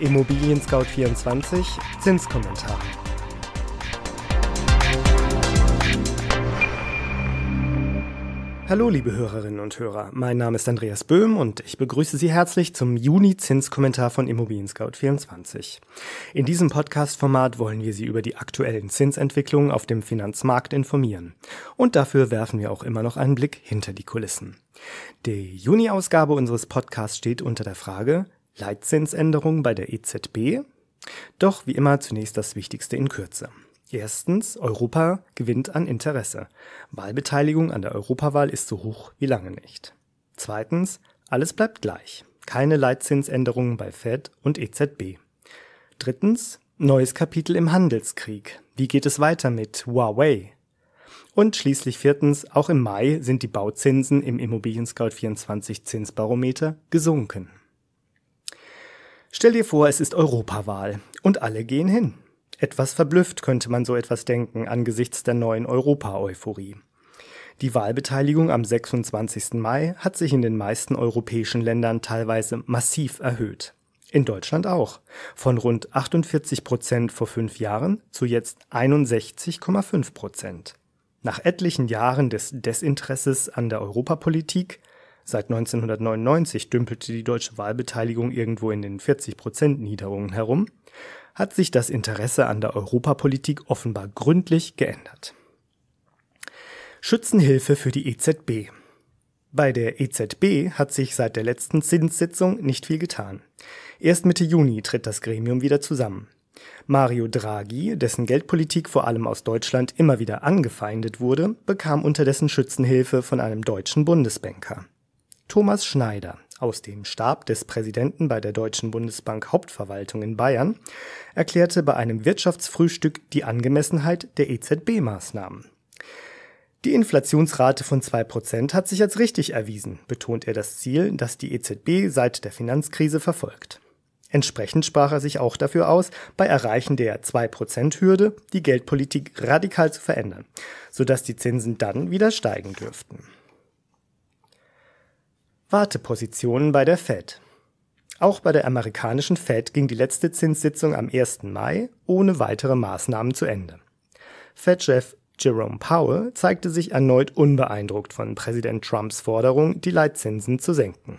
Immobilien Scout 24 Zinskommentar. Hallo liebe Hörerinnen und Hörer, mein Name ist Andreas Böhm und ich begrüße Sie herzlich zum Juni-Zinskommentar von Immobilien Scout 24. In diesem Podcast-Format wollen wir Sie über die aktuellen Zinsentwicklungen auf dem Finanzmarkt informieren. Und dafür werfen wir auch immer noch einen Blick hinter die Kulissen. Die Juni-Ausgabe unseres Podcasts steht unter der Frage, Leitzinsänderung bei der EZB. Doch wie immer zunächst das Wichtigste in Kürze. Erstens, Europa gewinnt an Interesse. Wahlbeteiligung an der Europawahl ist so hoch wie lange nicht. Zweitens, alles bleibt gleich. Keine Leitzinsänderungen bei Fed und EZB. Drittens, neues Kapitel im Handelskrieg. Wie geht es weiter mit Huawei? Und schließlich viertens, auch im Mai sind die Bauzinsen im Immobilien Scout 24 Zinsbarometer gesunken. Stell dir vor, es ist Europawahl und alle gehen hin. Etwas verblüfft könnte man so etwas denken angesichts der neuen Europa-Euphorie. Die Wahlbeteiligung am 26. Mai hat sich in den meisten europäischen Ländern teilweise massiv erhöht. In Deutschland auch. Von rund 48 Prozent vor fünf Jahren zu jetzt 61,5 Prozent. Nach etlichen Jahren des Desinteresses an der Europapolitik Seit 1999 dümpelte die deutsche Wahlbeteiligung irgendwo in den 40-Prozent-Niederungen herum, hat sich das Interesse an der Europapolitik offenbar gründlich geändert. Schützenhilfe für die EZB. Bei der EZB hat sich seit der letzten Zinssitzung nicht viel getan. Erst Mitte Juni tritt das Gremium wieder zusammen. Mario Draghi, dessen Geldpolitik vor allem aus Deutschland immer wieder angefeindet wurde, bekam unterdessen Schützenhilfe von einem deutschen Bundesbanker. Thomas Schneider aus dem Stab des Präsidenten bei der Deutschen Bundesbank Hauptverwaltung in Bayern erklärte bei einem Wirtschaftsfrühstück die Angemessenheit der EZB-Maßnahmen. Die Inflationsrate von 2% hat sich als richtig erwiesen, betont er das Ziel, das die EZB seit der Finanzkrise verfolgt. Entsprechend sprach er sich auch dafür aus, bei Erreichen der 2%-Hürde die Geldpolitik radikal zu verändern, sodass die Zinsen dann wieder steigen dürften. Wartepositionen bei der Fed. Auch bei der amerikanischen Fed ging die letzte Zinssitzung am 1. Mai ohne weitere Maßnahmen zu Ende. Fed-Chef Jerome Powell zeigte sich erneut unbeeindruckt von Präsident Trumps Forderung, die Leitzinsen zu senken.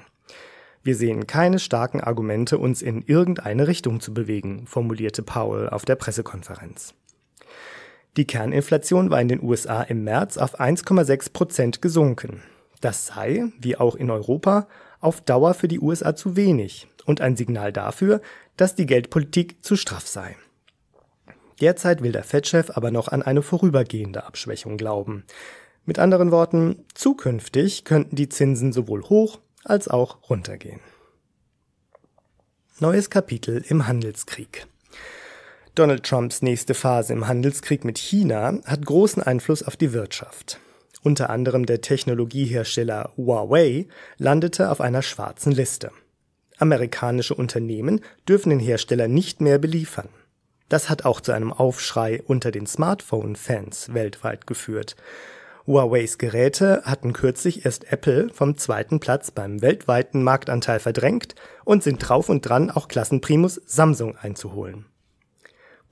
Wir sehen keine starken Argumente, uns in irgendeine Richtung zu bewegen, formulierte Powell auf der Pressekonferenz. Die Kerninflation war in den USA im März auf 1,6 Prozent gesunken. Das sei, wie auch in Europa, auf Dauer für die USA zu wenig und ein Signal dafür, dass die Geldpolitik zu straff sei. Derzeit will der Fed-Chef aber noch an eine vorübergehende Abschwächung glauben. Mit anderen Worten, zukünftig könnten die Zinsen sowohl hoch als auch runtergehen. Neues Kapitel im Handelskrieg. Donald Trumps nächste Phase im Handelskrieg mit China hat großen Einfluss auf die Wirtschaft unter anderem der Technologiehersteller Huawei, landete auf einer schwarzen Liste. Amerikanische Unternehmen dürfen den Hersteller nicht mehr beliefern. Das hat auch zu einem Aufschrei unter den Smartphone-Fans weltweit geführt. Huaweis Geräte hatten kürzlich erst Apple vom zweiten Platz beim weltweiten Marktanteil verdrängt und sind drauf und dran, auch Klassenprimus Samsung einzuholen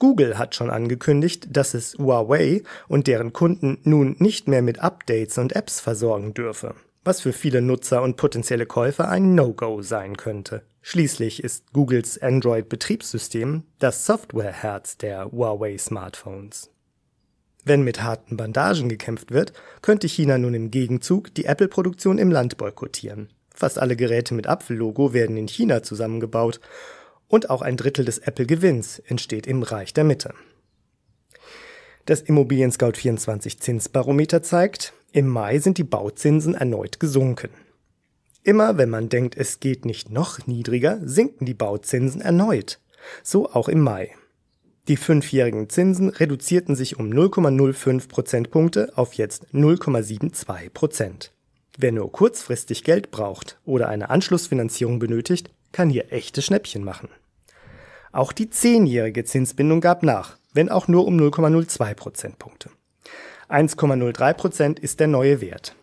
Google hat schon angekündigt, dass es Huawei und deren Kunden nun nicht mehr mit Updates und Apps versorgen dürfe, was für viele Nutzer und potenzielle Käufer ein No-Go sein könnte. Schließlich ist Googles Android-Betriebssystem das Softwareherz der Huawei-Smartphones. Wenn mit harten Bandagen gekämpft wird, könnte China nun im Gegenzug die Apple-Produktion im Land boykottieren. Fast alle Geräte mit Apfellogo werden in China zusammengebaut und auch ein Drittel des Apple-Gewinns entsteht im Reich der Mitte. Das Immobilien Scout 24 Zinsbarometer zeigt, im Mai sind die Bauzinsen erneut gesunken. Immer wenn man denkt, es geht nicht noch niedriger, sinken die Bauzinsen erneut. So auch im Mai. Die fünfjährigen Zinsen reduzierten sich um 0,05 Prozentpunkte auf jetzt 0,72 Prozent. Wer nur kurzfristig Geld braucht oder eine Anschlussfinanzierung benötigt, kann hier echte Schnäppchen machen. Auch die zehnjährige Zinsbindung gab nach, wenn auch nur um 0,02 Prozentpunkte. 1,03 Prozent ist der neue Wert.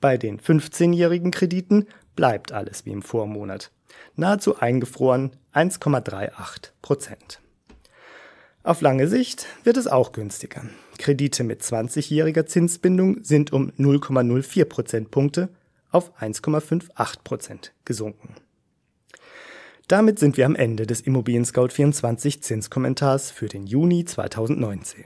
Bei den 15-jährigen Krediten bleibt alles wie im Vormonat. Nahezu eingefroren 1,38 Prozent. Auf lange Sicht wird es auch günstiger. Kredite mit 20-jähriger Zinsbindung sind um 0,04 Prozentpunkte auf 1,58 Prozent gesunken. Damit sind wir am Ende des Immobilien Scout 24 Zinskommentars für den Juni 2019.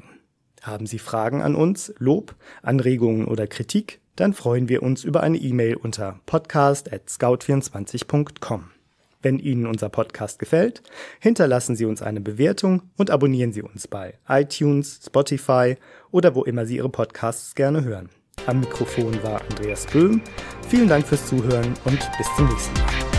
Haben Sie Fragen an uns, Lob, Anregungen oder Kritik? Dann freuen wir uns über eine E-Mail unter podcast@scout24.com. Wenn Ihnen unser Podcast gefällt, hinterlassen Sie uns eine Bewertung und abonnieren Sie uns bei iTunes, Spotify oder wo immer Sie Ihre Podcasts gerne hören. Am Mikrofon war Andreas Böhm. Vielen Dank fürs Zuhören und bis zum nächsten Mal.